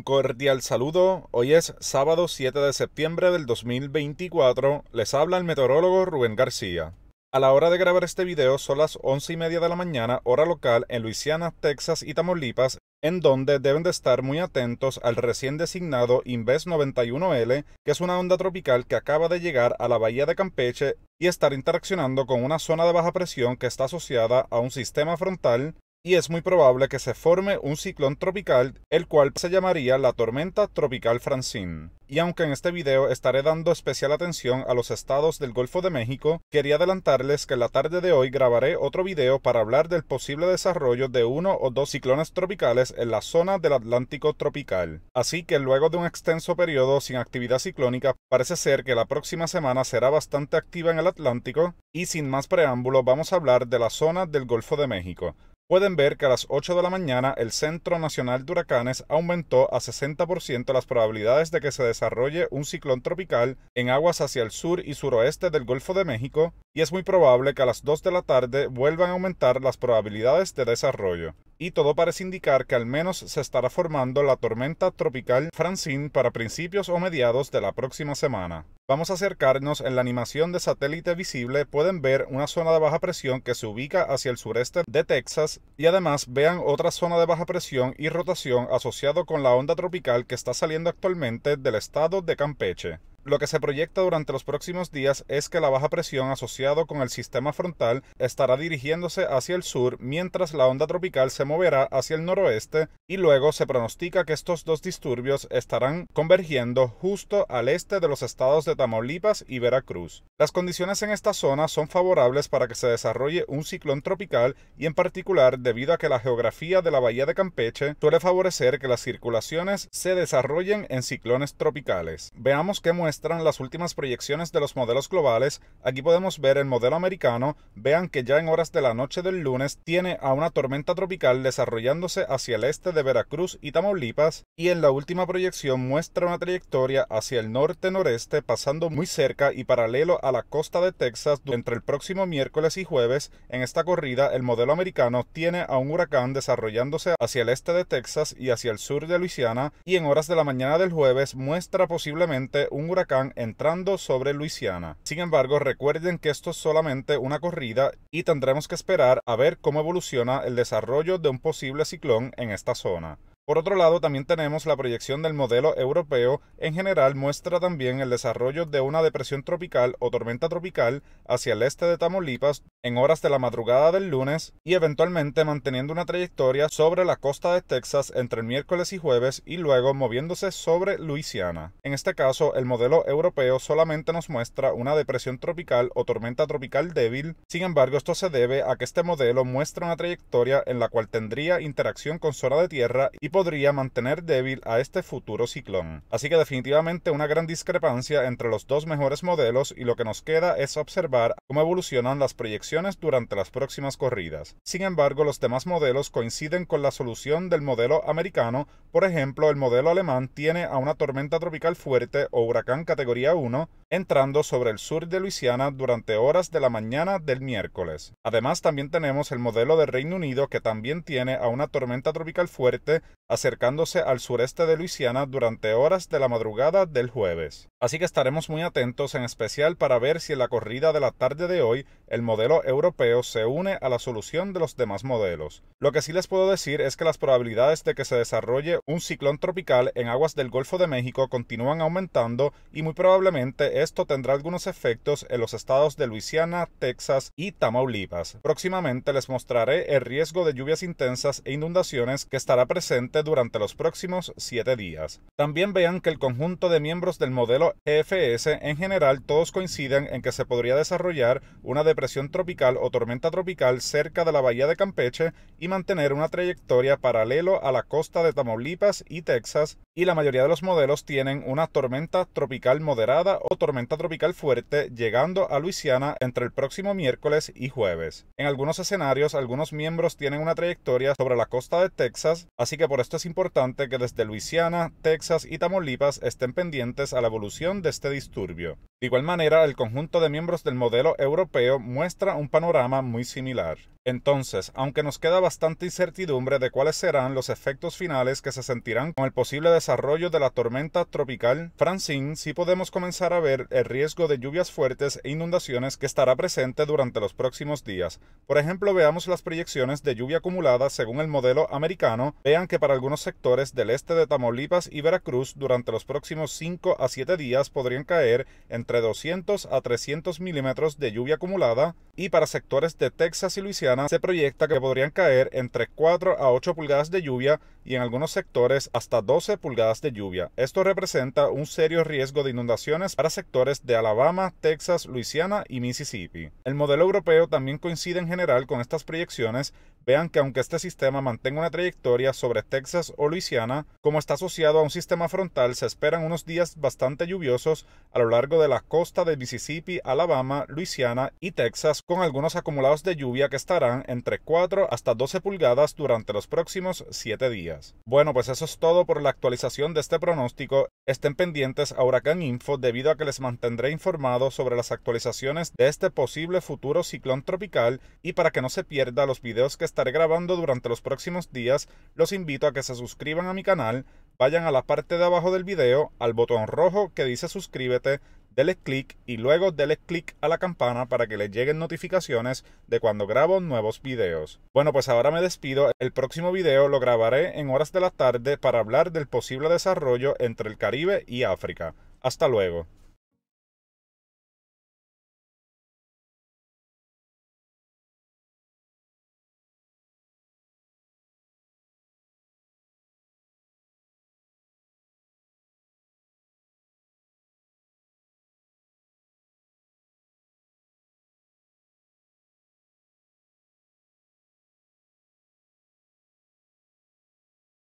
Un cordial saludo, hoy es sábado 7 de septiembre del 2024, les habla el meteorólogo Rubén García. A la hora de grabar este video son las 11 y media de la mañana, hora local, en Luisiana, Texas y Tamaulipas, en donde deben de estar muy atentos al recién designado Inves 91L, que es una onda tropical que acaba de llegar a la bahía de Campeche y estar interaccionando con una zona de baja presión que está asociada a un sistema frontal y es muy probable que se forme un ciclón tropical, el cual se llamaría la tormenta tropical Francine. Y aunque en este video estaré dando especial atención a los estados del Golfo de México, quería adelantarles que la tarde de hoy grabaré otro video para hablar del posible desarrollo de uno o dos ciclones tropicales en la zona del Atlántico tropical. Así que luego de un extenso periodo sin actividad ciclónica, parece ser que la próxima semana será bastante activa en el Atlántico, y sin más preámbulo vamos a hablar de la zona del Golfo de México pueden ver que a las 8 de la mañana el Centro Nacional de Huracanes aumentó a 60% las probabilidades de que se desarrolle un ciclón tropical en aguas hacia el sur y suroeste del Golfo de México y es muy probable que a las 2 de la tarde vuelvan a aumentar las probabilidades de desarrollo, y todo parece indicar que al menos se estará formando la tormenta tropical Francine para principios o mediados de la próxima semana. Vamos a acercarnos en la animación de satélite visible, pueden ver una zona de baja presión que se ubica hacia el sureste de Texas y además vean otra zona de baja presión y rotación asociado con la onda tropical que está saliendo actualmente del estado de Campeche. Lo que se proyecta durante los próximos días es que la baja presión asociado con el sistema frontal estará dirigiéndose hacia el sur mientras la onda tropical se moverá hacia el noroeste y luego se pronostica que estos dos disturbios estarán convergiendo justo al este de los estados de Tamaulipas y Veracruz. Las condiciones en esta zona son favorables para que se desarrolle un ciclón tropical y en particular debido a que la geografía de la bahía de Campeche suele favorecer que las circulaciones se desarrollen en ciclones tropicales. Veamos qué muestran las últimas proyecciones de los modelos globales, aquí podemos ver el modelo americano, vean que ya en horas de la noche del lunes tiene a una tormenta tropical desarrollándose hacia el este de Veracruz y Tamaulipas, y en la última proyección muestra una trayectoria hacia el norte-noreste pasando muy cerca y paralelo a la costa de Texas entre el próximo miércoles y jueves. En esta corrida el modelo americano tiene a un huracán desarrollándose hacia el este de Texas y hacia el sur de Luisiana, y en horas de la mañana del jueves muestra posiblemente un huracán entrando sobre Luisiana. Sin embargo, recuerden que esto es solamente una corrida y tendremos que esperar a ver cómo evoluciona el desarrollo de un posible ciclón en esta zona. Por otro lado, también tenemos la proyección del modelo europeo, en general muestra también el desarrollo de una depresión tropical o tormenta tropical hacia el este de Tamaulipas, en horas de la madrugada del lunes y eventualmente manteniendo una trayectoria sobre la costa de Texas entre el miércoles y jueves y luego moviéndose sobre Luisiana. En este caso, el modelo europeo solamente nos muestra una depresión tropical o tormenta tropical débil, sin embargo esto se debe a que este modelo muestra una trayectoria en la cual tendría interacción con zona de tierra y podría mantener débil a este futuro ciclón. Así que definitivamente una gran discrepancia entre los dos mejores modelos y lo que nos queda es observar cómo evolucionan las proyecciones durante las próximas corridas. Sin embargo, los demás modelos coinciden con la solución del modelo americano, por ejemplo, el modelo alemán tiene a una tormenta tropical fuerte o huracán categoría 1 entrando sobre el sur de Luisiana durante horas de la mañana del miércoles. Además, también tenemos el modelo del Reino Unido que también tiene a una tormenta tropical fuerte acercándose al sureste de Luisiana durante horas de la madrugada del jueves. Así que estaremos muy atentos en especial para ver si en la corrida de la tarde de hoy el modelo europeo se une a la solución de los demás modelos. Lo que sí les puedo decir es que las probabilidades de que se desarrolle un ciclón tropical en aguas del Golfo de México continúan aumentando y muy probablemente esto tendrá algunos efectos en los estados de Luisiana, Texas y Tamaulipas. Próximamente les mostraré el riesgo de lluvias intensas e inundaciones que estará presente durante los próximos siete días. También vean que el conjunto de miembros del modelo EFS en general todos coinciden en que se podría desarrollar una depresión tropical o tormenta tropical cerca de la bahía de Campeche y mantener una trayectoria paralelo a la costa de Tamaulipas y Texas, y la mayoría de los modelos tienen una tormenta tropical moderada o tormenta tropical fuerte llegando a Luisiana entre el próximo miércoles y jueves. En algunos escenarios, algunos miembros tienen una trayectoria sobre la costa de Texas, así que por es importante que desde Luisiana, Texas y Tamaulipas estén pendientes a la evolución de este disturbio. De igual manera, el conjunto de miembros del modelo europeo muestra un panorama muy similar. Entonces, aunque nos queda bastante incertidumbre de cuáles serán los efectos finales que se sentirán con el posible desarrollo de la tormenta tropical Francine, sí podemos comenzar a ver el riesgo de lluvias fuertes e inundaciones que estará presente durante los próximos días. Por ejemplo, veamos las proyecciones de lluvia acumulada según el modelo americano. Vean que para algunos sectores del este de Tamaulipas y Veracruz durante los próximos 5 a 7 días podrían caer entre 200 a 300 milímetros de lluvia acumulada y para sectores de Texas y Luisiana se proyecta que podrían caer entre 4 a 8 pulgadas de lluvia y en algunos sectores hasta 12 pulgadas de lluvia. Esto representa un serio riesgo de inundaciones para sectores de Alabama, Texas, Luisiana y Mississippi. El modelo europeo también coincide en general con estas proyecciones, vean que aunque este sistema mantenga una trayectoria sobre Texas o Luisiana, como está asociado a un sistema frontal, se esperan unos días bastante lluviosos a lo largo de la costa de Mississippi, Alabama, Luisiana y Texas, con algunos acumulados de lluvia que estarán entre 4 hasta 12 pulgadas durante los próximos 7 días. Bueno, pues eso es todo por la actualización de este pronóstico. Estén pendientes a Huracán Info debido a que les mantendré informado sobre las actualizaciones de este posible futuro ciclón tropical y para que no se pierda los videos que están grabando durante los próximos días, los invito a que se suscriban a mi canal, vayan a la parte de abajo del video, al botón rojo que dice suscríbete, denle clic y luego denle clic a la campana para que les lleguen notificaciones de cuando grabo nuevos videos. Bueno, pues ahora me despido. El próximo video lo grabaré en horas de la tarde para hablar del posible desarrollo entre el Caribe y África. Hasta luego.